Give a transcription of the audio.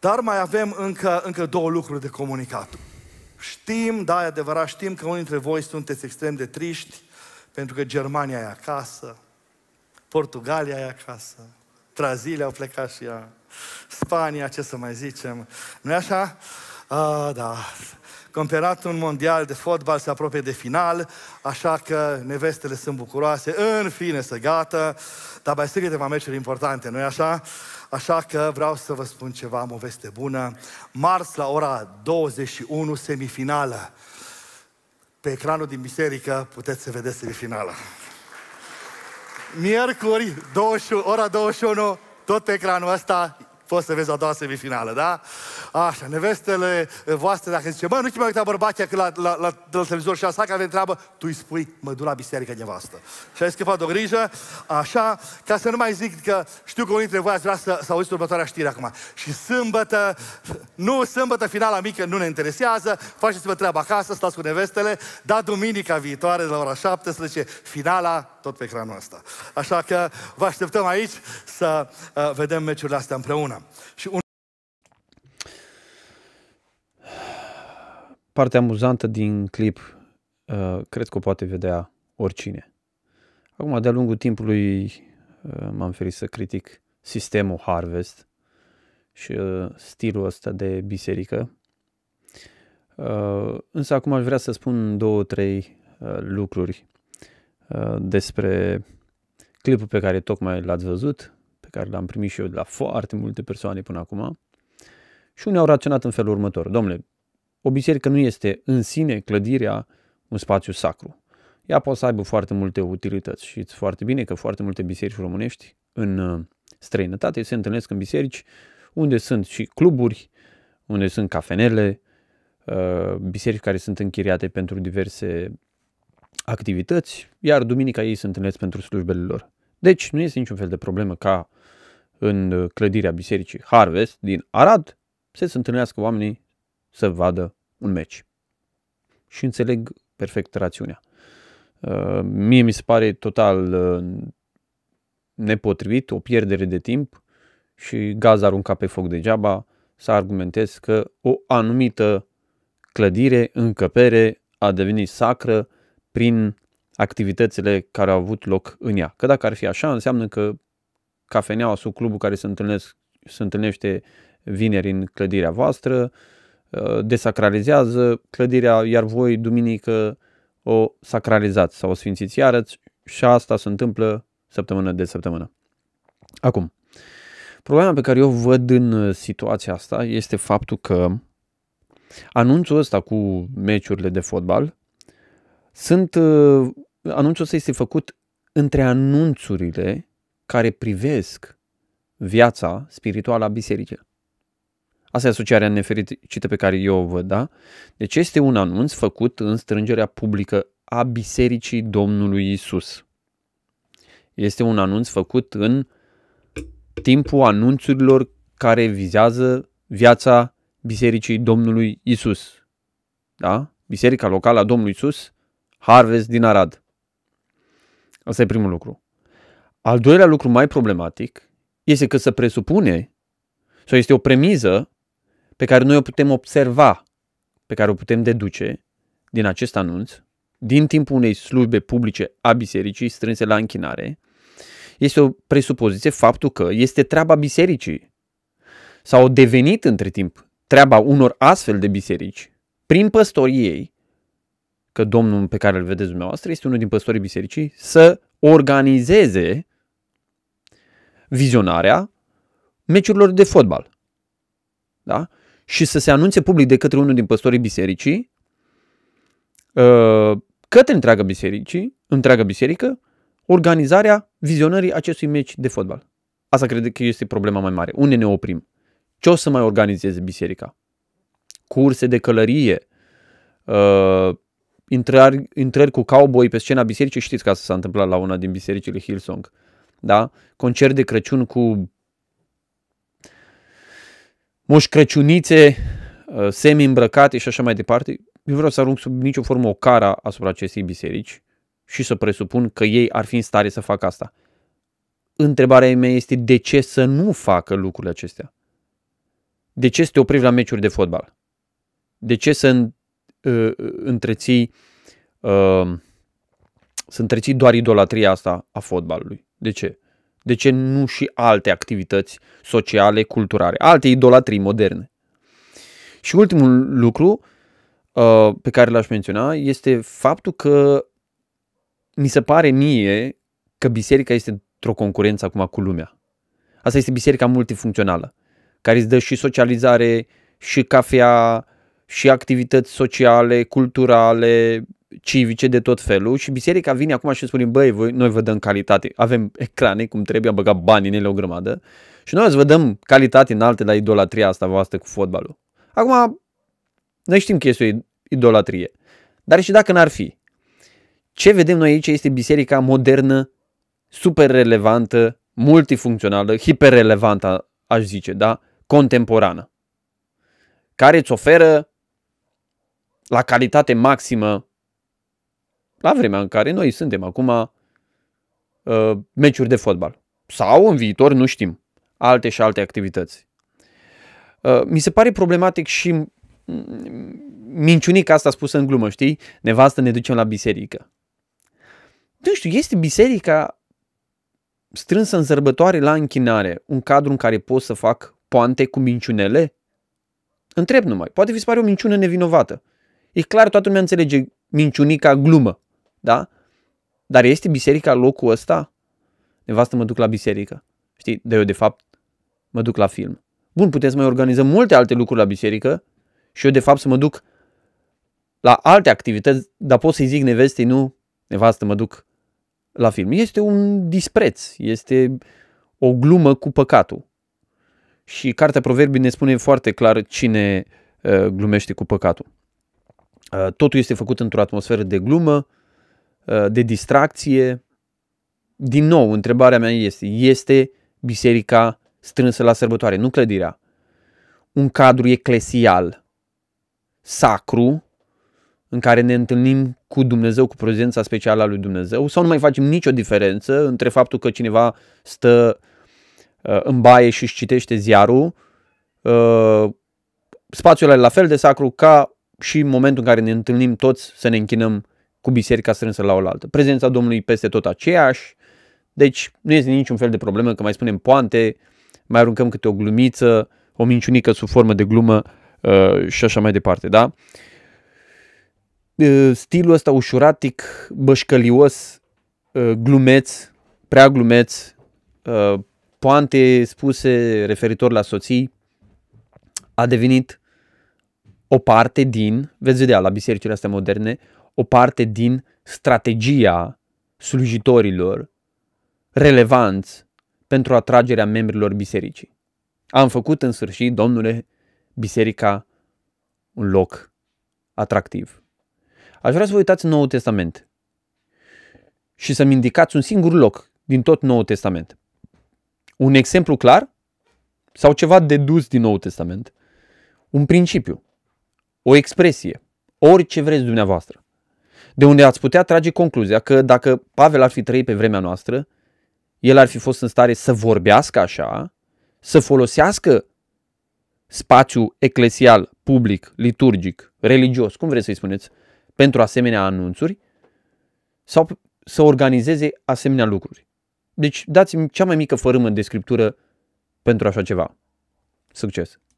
Dar mai avem încă, încă două lucruri de comunicat. Știm, da, e adevărat, știm că unii dintre voi sunteți extrem de triști pentru că Germania e acasă, Portugalia e acasă, Brazilia au plecat și ea, Spania, ce să mai zicem. nu e așa? A, ah, da. Campionatul mondial de fotbal se apropie de final, așa că nevestele sunt bucuroase, în fine să gata, dar mai sunt câteva meciuri importante, nu-i așa? Așa că vreau să vă spun ceva, am o veste bună. Marți la ora 21, semifinală. Pe ecranul din biserică puteți să vedeți semifinala. Miercuri, 20, ora 21, tot pe ecranul ăsta, poți să vezi a doua semifinală, da? Așa, nevestele voastre, dacă zice, mă, nu te mai uita bărbatea la, la, la, la, la televizor și asta, că avem treabă, tu îi spui, mă duc la biserică nevastă. Și ai scăpat o grijă, așa, ca să nu mai zic că știu că unii dintre voi ați vrea să, să auziți următoarea știre acum. Și sâmbătă, nu, sâmbătă finala mică nu ne interesează, faceți-vă treaba acasă, stați cu nevestele, Da, duminica viitoare de la ora 17, finala tot pe ecranul ăsta. Așa că vă așteptăm aici să uh, vedem meciurile astea împreună. Și un... Partea amuzantă din clip uh, cred că o poate vedea oricine. Acum, de-a lungul timpului uh, m-am ferit să critic sistemul Harvest și uh, stilul ăsta de biserică. Însă acum aș vrea să spun două, trei lucruri despre clipul pe care tocmai l-ați văzut care l-am primit și eu de la foarte multe persoane până acum, și unii au raționat în felul următor. Domnule, o biserică nu este în sine clădirea un spațiu sacru. Ea poate să aibă foarte multe utilități. și e foarte bine că foarte multe biserici românești în uh, străinătate se întâlnesc în biserici unde sunt și cluburi, unde sunt cafenele, uh, biserici care sunt închiriate pentru diverse activități, iar duminica ei se întâlnesc pentru slujbele lor. Deci nu este niciun fel de problemă ca în uh, clădirea bisericii Harvest din Arad să se întâlnească oamenii să vadă un meci. Și înțeleg perfect rațiunea. Uh, mie mi se pare total uh, nepotrivit, o pierdere de timp și gaz arunca pe foc degeaba să argumentez că o anumită clădire, încăpere a devenit sacră prin activitățile care au avut loc în ea. Că dacă ar fi așa, înseamnă că cafeneaua sub clubul care se, întâlnesc, se întâlnește vineri în clădirea voastră, uh, desacralizează clădirea, iar voi duminică o sacralizați sau o sfințiți iarăți și asta se întâmplă săptămână de săptămână. Acum, problema pe care eu văd în uh, situația asta este faptul că anunțul ăsta cu meciurile de fotbal sunt uh, anunțul ăsta este făcut între anunțurile care privesc viața spirituală a bisericii. Asta e asociarea nefericită pe care eu o văd, da? Deci este un anunț făcut în strângerea publică a Bisericii Domnului Isus. Este un anunț făcut în timpul anunțurilor care vizează viața Bisericii Domnului Isus. Da? Biserica locală a Domnului Isus, Harvest din Arad. Asta e primul lucru. Al doilea lucru mai problematic este că se presupune sau este o premiză pe care noi o putem observa, pe care o putem deduce din acest anunț, din timpul unei slujbe publice a bisericii strânse la închinare, este o presupoziție faptul că este treaba bisericii sau devenit între timp treaba unor astfel de biserici, prin păstorii ei, că domnul pe care îl vedeți dumneavoastră este unul din păstorii bisericii, să organizeze vizionarea meciurilor de fotbal. Da? Și să se anunțe public de către unul din păstorii bisericii, ă, către întreaga, bisericii, întreaga biserică, organizarea vizionării acestui meci de fotbal. Asta cred că este problema mai mare. Unde ne oprim? Ce o să mai organizeze biserica? Curse de călărie, ă, intrări, intrări cu cowboy pe scena bisericii, știți că asta s-a întâmplat la una din bisericile Hillsong, da? Concert de Crăciun cu moș Crăciunițe, uh, semi-îmbrăcate și așa mai departe. Eu vreau să arunc sub nicio formă o cara asupra acestei biserici și să presupun că ei ar fi în stare să facă asta. Întrebarea mea este de ce să nu facă lucrurile acestea? De ce să te oprești la meciuri de fotbal? De ce să uh, întreții, uh, să întreții doar idolatria asta a fotbalului. De ce? De ce nu și alte activități sociale, culturale, alte idolatrii moderne? Și ultimul lucru uh, pe care l-aș menționa este faptul că mi se pare mie că biserica este într-o concurență acum cu lumea. Asta este biserica multifuncțională, care îți dă și socializare, și cafea, și activități sociale, culturale, civice de tot felul și biserica vine acum și spune, băi, voi, noi vă dăm calitate, avem ecrane cum trebuie, am băgat bani în ele o grămadă și noi îți vă dăm calitate alte la idolatria asta voastră cu fotbalul. Acum, noi știm că este o idolatrie, dar și dacă n-ar fi, ce vedem noi aici este biserica modernă, super relevantă, multifuncțională, hiperrelevantă, aș zice, da? contemporană, care îți oferă la calitate maximă, la vremea în care noi suntem acum uh, meciuri de fotbal. Sau în viitor, nu știm, alte și alte activități. Uh, mi se pare problematic și minciunica asta spusă în glumă, știi? Nevastă, ne ducem la biserică. Nu știu, este biserica strânsă în sărbătoare la închinare, un cadru în care pot să fac poante cu minciunele? Întreb numai, poate vi se pare o minciună nevinovată. E clar, toată lumea înțelege minciunica glumă, da? Dar este biserica locul ăsta? Nevastă, mă duc la biserică. Știi, de eu de fapt mă duc la film. Bun, putem să mai organizăm multe alte lucruri la biserică și eu de fapt să mă duc la alte activități, dar pot să-i zic nevestei, nu, nevastă, mă duc la film. Este un dispreț, este o glumă cu păcatul. Și cartea Proverbii ne spune foarte clar cine uh, glumește cu păcatul. Uh, totul este făcut într-o atmosferă de glumă, uh, de distracție. Din nou, întrebarea mea este, este biserica strânsă la sărbătoare, nu clădirea, un cadru eclesial, sacru, în care ne întâlnim cu Dumnezeu, cu prezența specială a lui Dumnezeu, sau nu mai facem nicio diferență între faptul că cineva stă uh, în baie și își citește ziarul, spațiul ăla e la fel de sacru ca și în momentul în care ne întâlnim toți să ne închinăm cu biserica strânsă la oaltă. Prezența Domnului peste tot aceeași, deci nu este niciun fel de problemă că mai spunem poante, mai aruncăm câte o glumiță, o minciunică sub formă de glumă uh, și așa mai departe, da? Uh, stilul ăsta ușuratic, bășcălios, uh, glumeț, prea glumeț, poante spuse referitor la soții, a devenit o parte din, veți vedea la bisericile astea moderne, o parte din strategia slujitorilor relevanți pentru atragerea membrilor bisericii. Am făcut în sfârșit, domnule, biserica un loc atractiv. Aș vrea să vă uitați în Noul Testament și să-mi indicați un singur loc din tot Noul Testament. Un exemplu clar sau ceva dedus din Noul Testament. Un principiu o expresie, orice vreți dumneavoastră, de unde ați putea trage concluzia că dacă Pavel ar fi trăit pe vremea noastră, el ar fi fost în stare să vorbească așa, să folosească spațiu eclesial, public, liturgic, religios, cum vreți să-i spuneți, pentru asemenea anunțuri sau să organizeze asemenea lucruri. Deci dați-mi cea mai mică fărâmă de scriptură pentru așa ceva. Succes!